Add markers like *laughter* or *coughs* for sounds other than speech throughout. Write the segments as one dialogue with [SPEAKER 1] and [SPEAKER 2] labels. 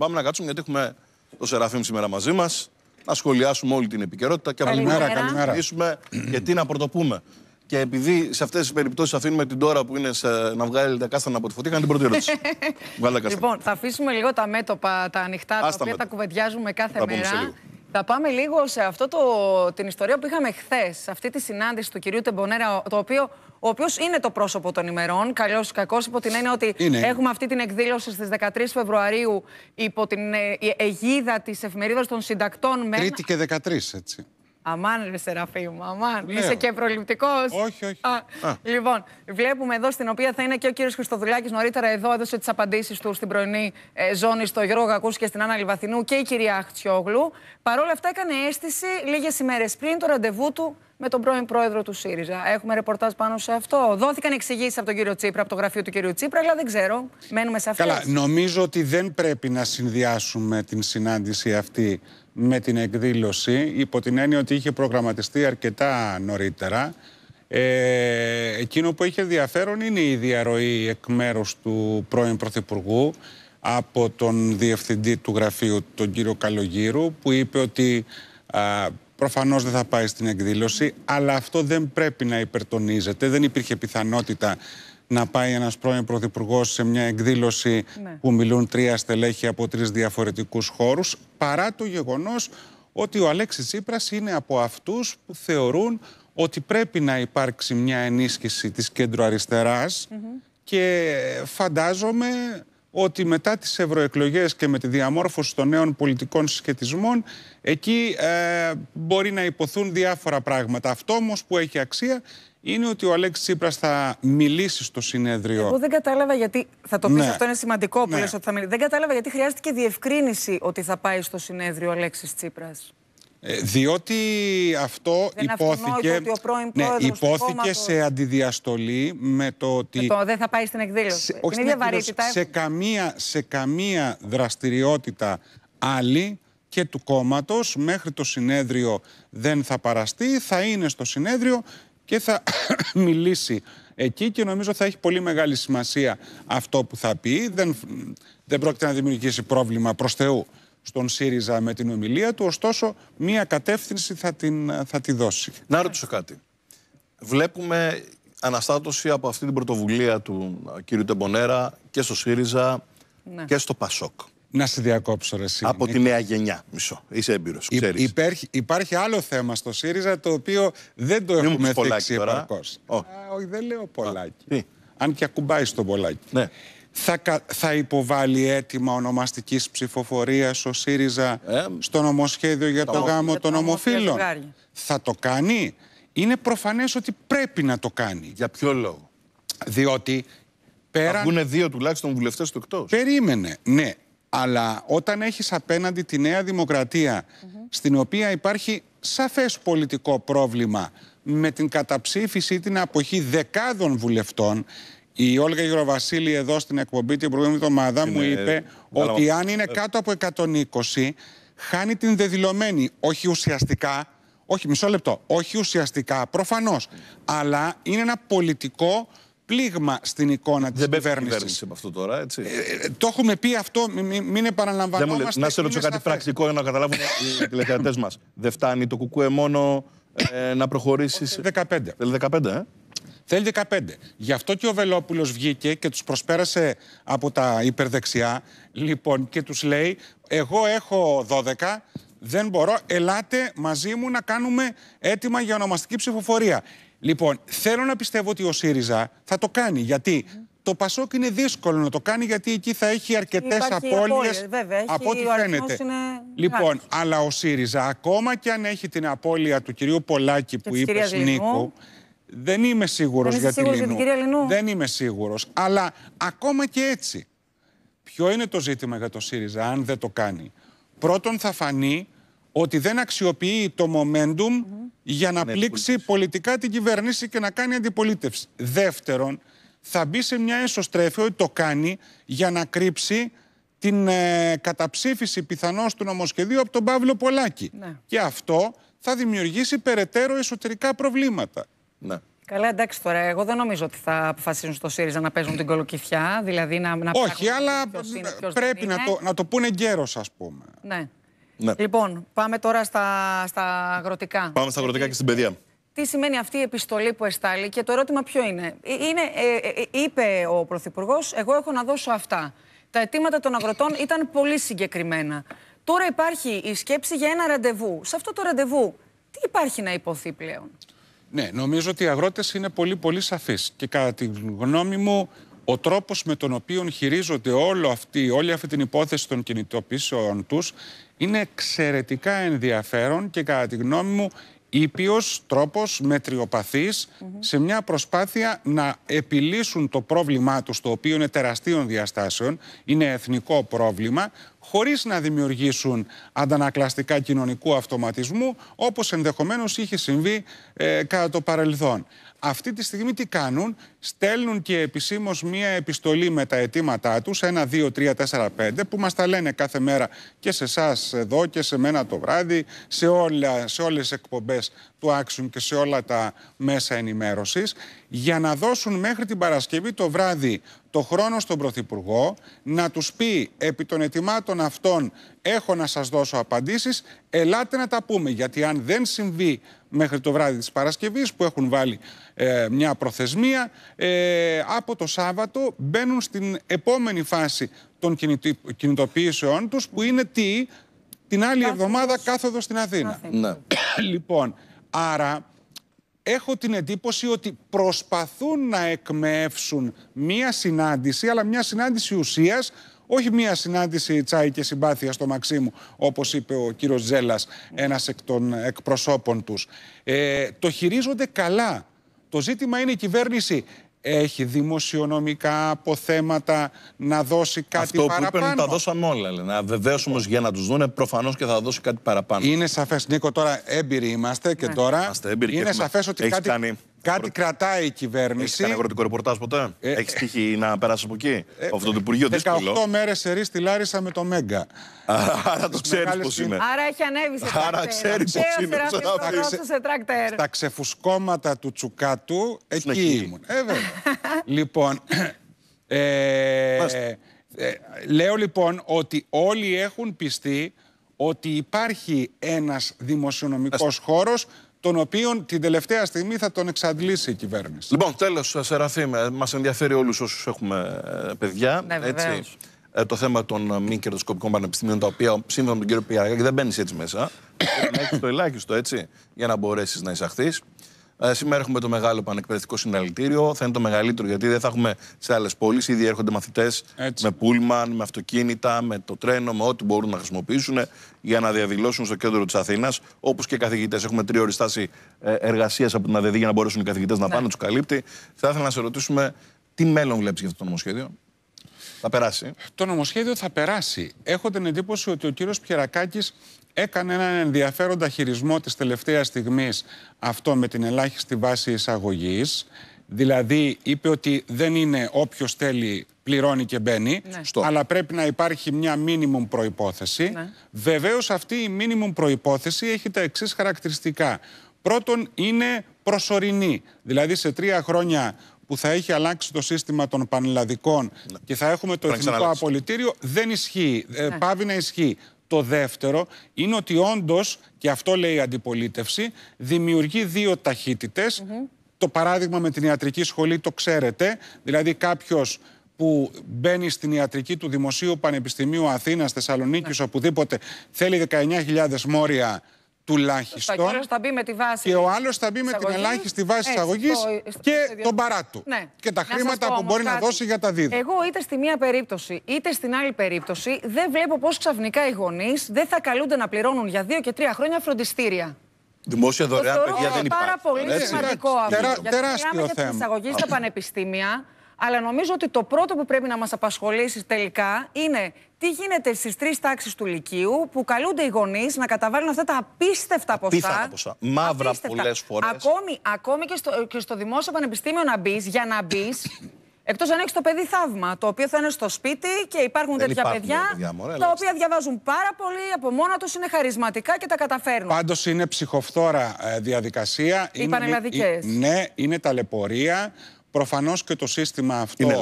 [SPEAKER 1] Πάμε να κάτσουμε γιατί έχουμε το Σεραφείμ σήμερα μαζί μας. Να σχολιάσουμε όλη την επικαιρότητα και καλημέρα, να καλημέρα. και τι να πρωτοπούμε. Και επειδή σε αυτές τις περιπτώσεις αφήνουμε την τώρα που είναι να βγάλει τα κάστανα από τη φωτιά, κάνει την πρώτη ερώτηση.
[SPEAKER 2] *laughs* Λοιπόν, θα αφήσουμε λίγο τα μέτωπα, τα ανοιχτά, τα οποία τα, κουβεντιάζουμε κάθε μέρα. Θα πάμε λίγο σε αυτό το, την ιστορία που είχαμε χθες, αυτή τη συνάντηση του κυρίου Τεμπονέρα, το οποίο, ο οποίος είναι το πρόσωπο των ημερών. Καλός ή κακός, υπό την έννοια ότι έχουμε αυτή την εκδήλωση στις 13 Φεβρουαρίου υπό την ε, αιγίδα της εφημερίδας των συντακτών. Τρίτη
[SPEAKER 3] και 13, έτσι.
[SPEAKER 2] Αμάν, ρε μου, αμάν. Λέω. Ναι. Είσαι και προληπτικός. Όχι, όχι. Α, Α. Λοιπόν, βλέπουμε εδώ στην οποία θα είναι και ο κύριος Χρυστοδουλάκη νωρίτερα εδώ, έδωσε τις απαντήσεις του στην πρωινή ε, ζώνη στο Γιώργο Κακού και στην Άννα Λιβαθινού και η κυρία Χτσιόγλου. Παρ' όλα αυτά, έκανε αίσθηση λίγες ημέρες πριν το ραντεβού του με τον πρώην πρόεδρο του ΣΥΡΙΖΑ. Έχουμε ρεπορτάζ πάνω σε αυτό. Δόθηκαν εξηγήσεις από τον κύριο Τσίπρα, από το γραφείο του κύριου Τσίπρα, αλλά δεν ξέρω. Μένουμε σε αυτό. Καλά,
[SPEAKER 3] νομίζω ότι δεν πρέπει να συνδυάσουμε την συνάντηση αυτή με την εκδήλωση υπό την έννοια ότι είχε προγραμματιστεί αρκετά νωρίτερα. Ε, εκείνο που είχε ενδιαφέρον είναι η διαρροή εκ μέρους του πρώην Πρωθυπουργού από τον Διευθυντή του Γραφείου, τον κύριο Καλογύρου, που είπε ότι α, προφανώς δεν θα πάει στην εκδήλωση, αλλά αυτό δεν πρέπει να υπερτονίζεται, δεν υπήρχε πιθανότητα να πάει ένας πρώην Πρωθυπουργός σε μια εκδήλωση ναι. που μιλούν τρία στελέχη από τρεις διαφορετικούς χώρους, παρά το γεγονός ότι ο Αλέξης Τσίπρας είναι από αυτούς που θεωρούν ότι πρέπει να υπάρξει μια ενίσχυση της κέντρο αριστεράς και φαντάζομαι ότι μετά τις ευρωεκλογές και με τη διαμόρφωση των νέων πολιτικών συσχετισμών εκεί ε, μπορεί να υποθούν διάφορα πράγματα. Αυτό όμως που έχει αξία είναι ότι ο Αλέξης Τσίπρας θα μιλήσει στο συνέδριο. Εγώ
[SPEAKER 2] δεν κατάλαβα γιατί. Θα το πεις ναι. αυτό είναι σημαντικό που ναι. λες ότι θα μιλήσει. Δεν κατάλαβα γιατί χρειάστηκε διευκρίνηση ότι θα πάει στο συνέδριο ο Αλέξης Τσίπρας.
[SPEAKER 3] Ε, διότι αυτό δεν υπόθηκε, ότι ο πρώην ναι, υπόθηκε σε αντιδιαστολή με το ότι... Με το
[SPEAKER 2] δεν θα πάει στην εκδήλωση. Σε, σε,
[SPEAKER 3] καμία, σε καμία δραστηριότητα άλλη και του κόμματος μέχρι το συνέδριο δεν θα παραστεί, θα είναι στο συνέδριο και θα *coughs* μιλήσει εκεί και νομίζω θα έχει πολύ μεγάλη σημασία αυτό που θα πει. Δεν, δεν πρόκειται να δημιουργήσει πρόβλημα προς Θεού στον ΣΥΡΙΖΑ με την ομιλία του, ωστόσο μία κατεύθυνση θα, την, θα τη δώσει. Να ρωτήσω κάτι. Βλέπουμε αναστάτωση από αυτή την πρωτοβουλία
[SPEAKER 1] του κ. Τεμπονέρα και στο ΣΥΡΙΖΑ ναι. και στο ΠΑΣΟΚ. Να σε
[SPEAKER 3] διακόψω, ρε, Από τη νέα γενιά, μισό. Είσαι έμπειρος. Υπάρχει, υπάρχει άλλο θέμα στο ΣΥΡΙΖΑ το οποίο δεν το Μην έχουμε θίξει επαρκώ. Όχι, δεν λέω πολλάκι. Αν και ακουμπάει στο πολλάκι. Ναι. Θα, θα υποβάλει αίτημα ονομαστικής ψηφοφορίας ο ΣΥΡΙΖΑ ε, στο νομοσχέδιο για το, γάμο των ομοφύλων. Θα το κάνει. Είναι προφανές ότι πρέπει να το κάνει. Για ποιο λόγο. Διότι πέρα Θα βγουν δύο τουλάχιστον βουλευτές του εκτός. Περίμενε. Ναι, αλλά όταν έχεις απέναντι τη Νέα Δημοκρατία, στην οποία υπάρχει σαφές πολιτικό πρόβλημα με την καταψήφιση ή την αποχή δεκάδων βουλευτών, η Όλγα Γεροβασίλη εδώ στην εκπομπή την προηγούμενη εβδομάδα είναι... μου είπε ότι αν είναι κάτω από 120 χάνει την δεδηλωμένη, όχι ουσιαστικά, όχι μισό λεπτό, όχι ουσιαστικά προφανώς, αλλά είναι ένα πολιτικό πλήγμα στην εικόνα της κυβέρνηση. με αυτό τώρα, έτσι. Ε, ε το έχουμε πει αυτό, μην, μην επαναλαμβανόμαστε. να σε ρωτήσω κάτι πρακτικό
[SPEAKER 1] για να καταλάβουν οι τηλεθεατές μας. Δεν φτάνει το κουκούε μόνο
[SPEAKER 3] ε, να προχωρήσεις. 15. Θέλει 15, ε. Θέλει 15. Γι' αυτό και ο Βελόπουλος βγήκε και τους προσπέρασε από τα υπερδεξιά λοιπόν, και τους λέει εγώ έχω 12, δεν μπορώ, ελάτε μαζί μου να κάνουμε έτοιμα για ονομαστική ψηφοφορία. Λοιπόν, θέλω να πιστεύω ότι ο ΣΥΡΙΖΑ θα το κάνει. Γιατί το Πασόκ είναι δύσκολο να το κάνει, γιατί εκεί θα έχει αρκετές απώλειε από ό,τι φαίνεται. Λοιπόν, αλλά ο ΣΥΡΙΖΑ, ακόμα και αν έχει την απώλεια του κυρίου Πολάκη που είπε Νίκο, δεν είμαι σίγουρος για, την κυρία Λινού. Δεν είμαι σίγουρος. Αλλά ακόμα και έτσι. Ποιο είναι το ζήτημα για το ΣΥΡΙΖΑ, αν δεν το κάνει. Πρώτον, θα φανεί ότι δεν αξιοποιεί το momentum για να ναι, πλήξει πολιτικά. την κυβέρνηση και να κάνει αντιπολίτευση. Δεύτερον, θα μπει σε μια εσωστρέφεια ότι το κάνει για να κρύψει την ε, καταψήφιση πιθανώς του νομοσχεδίου από τον Παύλο Πολάκη. Ναι. Και αυτό θα δημιουργήσει περαιτέρω εσωτερικά προβλήματα. Ναι.
[SPEAKER 2] Καλά, εντάξει τώρα. Εγώ δεν νομίζω ότι θα αποφασίσουν στο ΣΥΡΙΖΑ να παίζουν την κολοκυθιά. Δηλαδή να, να Όχι, αλλά
[SPEAKER 3] είναι, πρέπει να, το, να το πούνε γέρος, ας πούμε.
[SPEAKER 2] Ναι. Ναι. Λοιπόν, πάμε τώρα στα, στα αγροτικά.
[SPEAKER 3] Πάμε στα αγροτικά και στην παιδεία.
[SPEAKER 2] Τι σημαίνει αυτή η επιστολή που εστάλει και το ερώτημα ποιο είναι. Ε, είναι ε, ε, είπε ο Πρωθυπουργός, εγώ έχω να δώσω αυτά. Τα αιτήματα των αγροτών ήταν πολύ συγκεκριμένα. Τώρα υπάρχει η σκέψη για ένα ραντεβού. Σε αυτό το ραντεβού, τι υπάρχει να υποθεί πλέον.
[SPEAKER 3] Ναι, νομίζω ότι οι αγρότες είναι πολύ πολύ σαφείς και κατά τη γνώμη μου ο τρόπος με τον οποίο χειρίζονται όλο αυτή, όλη αυτή την υπόθεση των κινητοποιήσεων τους είναι εξαιρετικά ενδιαφέρον και κατά τη γνώμη μου ήπιος τρόπος μετριοπαθής mm σε μια προσπάθεια να επιλύσουν το πρόβλημά τους το οποίο είναι τεραστίων διαστάσεων, είναι εθνικό πρόβλημα χωρίς να δημιουργήσουν αντανακλαστικά κοινωνικού αυτοματισμού όπως ενδεχομένως είχε συμβεί ε, κατά το παρελθόν. Αυτή τη στιγμή τι κάνουν, στέλνουν και επισήμως μία επιστολή με τα αιτήματά τους, ένα, δύο, τρία, τέσσερα, πέντε, που μας τα λένε κάθε μέρα και σε εσάς εδώ και σε μένα το βράδυ, σε, όλα, σε όλες τις εκπομπές του Άξιου και σε όλα τα μέσα ενημέρωσης, για να δώσουν μέχρι την Παρασκευή το βράδυ το χρόνο στον Πρωθυπουργό να τους πει επί των ετοιμάτων αυτών έχω να σας δώσω απαντήσεις, ελάτε να τα πούμε, γιατί αν δεν συμβεί μέχρι το βράδυ της Παρασκευής που έχουν βάλει ε, μια προθεσμία. Ε, από το Σάββατο μπαίνουν στην επόμενη φάση των κινητοποιήσεών τους που είναι τι, την άλλη εβδομάδα κάθοδος στην Αθήνα. Ναι. *clears throat* λοιπόν, άρα έχω την εντύπωση ότι προσπαθούν να εκμεύσουν μια συνάντηση, αλλά μια συνάντηση ουσίας όχι μία συνάντηση τσάι και συμπάθεια στο Μαξίμου, όπως είπε ο κύριος Τζέλλα, ένας εκ των εκπροσώπων τους. Ε, το χειρίζονται καλά. Το ζήτημα είναι η κυβέρνηση έχει δημοσιονομικά αποθέματα να δώσει κάτι παραπάνω. Αυτό που είπαν τα
[SPEAKER 1] δώσαν όλα, να Βεβαίω όμω για να τους δούνε, προφανώς και θα δώσει κάτι παραπάνω. Είναι σαφές, Νίκο, τώρα έμπειροι είμαστε και ναι. τώρα. Είμαστε έμπειροι είναι σαφές ότι κάτι. Κάνει Κάτι κρατάει η κυβέρνηση. Έχεις κάνει αγροτικό ρεπορτάζ ποτέ. Ε... Έχεις ε. τύχει να περάσεις από εκεί. Ε... το Υπουργείο 18 ε, δύσκολο. 18
[SPEAKER 3] μέρε ερή στη Λάρισα με το Μέγκα. Άρα το ξέρεις πώς είναι. Άρα
[SPEAKER 2] έχει ανέβει σε τρακτέρ. Άρα ξέρεις πώς είναι. σε
[SPEAKER 3] τρακτέρ. Στα ξεφουσκώματα του τσουκάτου, εκεί ήμουν. Ε, *laughs* λοιπόν. λέω λοιπόν ότι όλοι έχουν πιστεί ότι υπάρχει ένας δημοσιονομικός χώρος τον οποίον την τελευταία στιγμή θα τον εξαντλήσει η κυβέρνηση.
[SPEAKER 1] Λοιπόν, τέλος, σεραφή, ε, μας ενδιαφέρει όλους όσους έχουμε ε, παιδιά. Ναι, έτσι, ε, το θέμα των μη κερδοσκοπικών πανεπιστημίων, τα οποία σύμφωνα με τον κύριο Πιάκη δεν μπαίνεις έτσι μέσα. Πρέπει *coughs* να έχεις το ελάχιστο έτσι, για να μπορέσεις να εισαχθείς. Ε, σήμερα έχουμε το μεγάλο πανεκπαιδευτικό συναλλητήριο. Θα είναι το μεγαλύτερο γιατί δεν θα έχουμε σε άλλες πόλεις. Ήδη έρχονται μαθητές με πούλμαν, με αυτοκίνητα, με το τρένο, με ό,τι μπορούν να χρησιμοποιήσουν ε, για να διαδηλώσουν στο κέντρο της Αθήνας. Όπως και καθηγητές. Έχουμε τρία ώρες εργασίας από την ΑΔΔ για να μπορέσουν οι καθηγητές να ναι. πάνε, τους καλύπτει. Θα ήθελα να σε ρωτήσουμε τι
[SPEAKER 3] μέλλον βλέπεις για αυτό το νομοσχέδιο. Θα περάσει. Το νομοσχέδιο θα περάσει. Έχω την εντύπωση ότι ο κύριος Πιερακάκης έκανε έναν ενδιαφέροντα χειρισμό της τελευταίας στιγμής αυτό με την ελάχιστη βάση εισαγωγής. Δηλαδή είπε ότι δεν είναι όποιος θέλει πληρώνει και μπαίνει, ναι. αλλά πρέπει να υπάρχει μια μίνιμουμ προϋπόθεση. Ναι. Βεβαίως αυτή η μίνιμουμ προϋπόθεση έχει τα εξής χαρακτηριστικά. Πρώτον είναι προσωρινή, δηλαδή σε τρία χρόνια που θα έχει αλλάξει το σύστημα των πανελλαδικών ναι. και θα έχουμε το Εθνικό Απολυτήριο, δεν ισχύει, ε, ναι. πάβει να ισχύει. Το δεύτερο είναι ότι όντως, και αυτό λέει η αντιπολίτευση, δημιουργεί δύο ταχύτητες. Το παράδειγμα με την ιατρική σχολή το ξέρετε. Δηλαδή κάποιος που μπαίνει στην ιατρική του Δημοσίου Πανεπιστημίου Αθήνας, Θεσσαλονίκης, ναι. οπουδήποτε, θέλει 19.000 μόρια τουλάχιστον. Και ο θα μπει με τη βάση. Και ο άλλος θα μπει με την ελάχιστη βάση εισαγωγή και τον παρά ναι. Και τα χρήματα που μπορεί να δώσει για τα δίδυμα.
[SPEAKER 2] Εγώ είτε στη μία περίπτωση είτε στην άλλη περίπτωση δεν βλέπω πώς ξαφνικά οι γονείς δεν θα καλούνται να πληρώνουν για δύο και τρία χρόνια φροντιστήρια.
[SPEAKER 1] Δημόσια δωρεά παιδιά δεν υπάρχει. Είναι πάρα πολύ σημαντικό αυτό. Γιατί για την εισαγωγή στα
[SPEAKER 2] πανεπιστήμια. Αλλά νομίζω ότι το πρώτο που πρέπει να μας απασχολήσει τελικά είναι τι γίνεται στις τρεις τάξεις του Λυκείου που καλούνται οι γονείς να καταβάλουν αυτά τα απίστευτα ποσά. Απίστευτα
[SPEAKER 1] ποσά. Μαύρα πολλές φορές.
[SPEAKER 2] Ακόμη, ακόμη και, στο, και στο δημόσιο πανεπιστήμιο να μπεις, για να μπεις, *coughs* Εκτός αν έχεις το παιδί θαύμα, το οποίο θα είναι στο σπίτι και υπάρχουν Δεν τέτοια παιδιά, παιδιά μωρέ, τα οποία διαβάζουν πάρα πολύ, από μόνα τους είναι χαρισματικά και τα καταφέρνουν.
[SPEAKER 3] Πάντως είναι ψυχοφθόρα ε, διαδικασία. Οι πανελλαδικές. Ναι, είναι ταλαιπωρία. Προφανώς και το σύστημα αυτό Είναι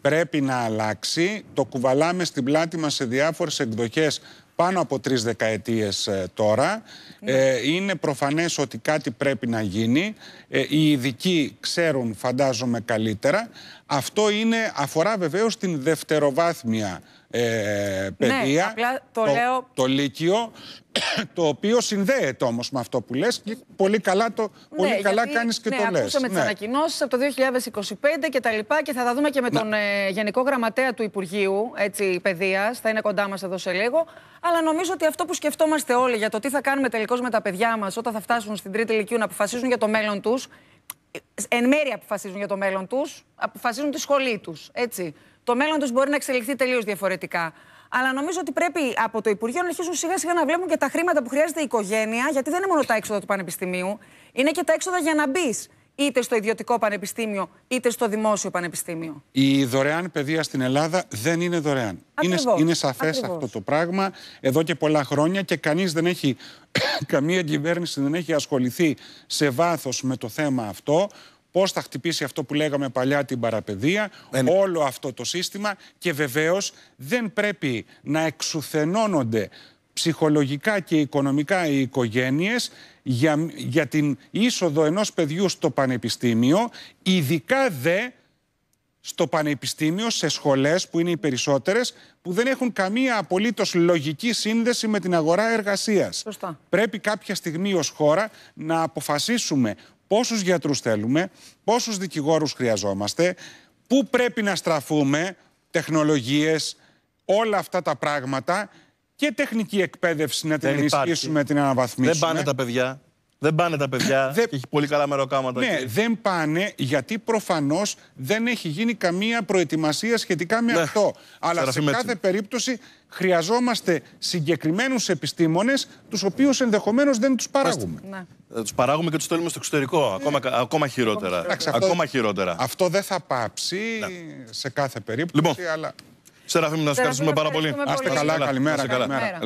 [SPEAKER 3] πρέπει να αλλάξει. Το κουβαλάμε στην πλάτη μας σε διάφορες εκδοχές πάνω από τρεις δεκαετίες ε, τώρα. Ναι. Ε, είναι προφανές ότι κάτι πρέπει να γίνει. Ε, οι ειδικοί ξέρουν, φαντάζομαι, καλύτερα. Αυτό είναι, αφορά βεβαίως την δευτεροβάθμια ε, ναι, παιδεία, το, το, λέω... το Λύκειο, *coughs* το οποίο συνδέεται όμως με αυτό που λες και πολύ καλά, το, ναι, καλά κάνεις και ναι, το λες. Ναι, ακούσαμε τις
[SPEAKER 2] ανακοινώσεις από το 2025 και τα λοιπά και θα τα δούμε και με τον ε, Γενικό Γραμματέα του Υπουργείου έτσι, Παιδείας, θα είναι κοντά μας εδώ σε λίγο. Αλλά νομίζω ότι αυτό που σκεφτόμαστε όλοι για το τι θα κάνουμε τελικώς με τα παιδιά μας όταν θα φτάσουν στην τρίτη Λυκείου να αποφασίζουν για το μέλλον τους, ε, εν μέρει αποφασίζουν για το μέλλον τους, αποφασίζουν τη σχολή τους, έτσι το μέλλον τους μπορεί να εξελιχθεί τελείως διαφορετικά. Αλλά νομίζω ότι πρέπει από το Υπουργείο να αρχίσουν σιγά σιγά να βλέπουν και τα χρήματα που χρειάζεται η οικογένεια, γιατί δεν είναι μόνο τα έξοδα του πανεπιστημίου, είναι και τα έξοδα για να μπει είτε στο ιδιωτικό πανεπιστήμιο είτε στο δημόσιο πανεπιστήμιο.
[SPEAKER 3] Η δωρεάν παιδεία στην Ελλάδα δεν είναι δωρεάν. Είναι, είναι σαφές αυτό το πράγμα εδώ και πολλά χρόνια και κανείς δεν έχει, *coughs* καμία κυβέρνηση δεν έχει ασχοληθεί σε βάθος με το θέμα αυτό πώς θα χτυπήσει αυτό που λέγαμε παλιά την παραπαιδεία, ε, ναι. όλο αυτό το σύστημα και βεβαίως δεν πρέπει να εξουθενώνονται ψυχολογικά και οικονομικά οι οικογένειες για, για την είσοδο ενός παιδιού στο πανεπιστήμιο, ειδικά δε στο πανεπιστήμιο, σε σχολές που είναι οι περισσότερες, που δεν έχουν καμία απολύτως λογική σύνδεση με την αγορά εργασίας. Πρέπει κάποια στιγμή ως χώρα να αποφασίσουμε πόσους γιατρούς θέλουμε, πόσους δικηγόρους χρειαζόμαστε, πού πρέπει να στραφούμε, τεχνολογίες, όλα αυτά τα πράγματα και τεχνική εκπαίδευση να την ενισχύσουμε, την αναβαθμίσουμε. Δεν πάνε τα παιδιά. Δεν πάνε τα παιδιά
[SPEAKER 1] ε, έχει πολύ καλά μεροκάματα. Ναι,
[SPEAKER 3] δεν πάνε γιατί προφανώς δεν έχει γίνει καμία προετοιμασία σχετικά με ναι, αυτό. Αλλά σε κάθε περίπτωση χρειαζόμαστε συγκεκριμένους επιστήμονες, τους οποίους ενδεχομένως δεν τους παράγουμε.
[SPEAKER 2] Ναι.
[SPEAKER 1] Ε, τους παράγουμε και τους στέλνουμε στο εξωτερικό. Ναι. Ακόμα, ακόμα χειρότερα. αυτό, ακόμα χειρότερα.
[SPEAKER 3] Αυτό δεν θα πάψει ναι. σε κάθε περίπτωση. Λοιπόν, αλλά... Σεραφείμ, να σας ευχαριστούμε πάρα πολύ. Άστε καλά, καλημέρα.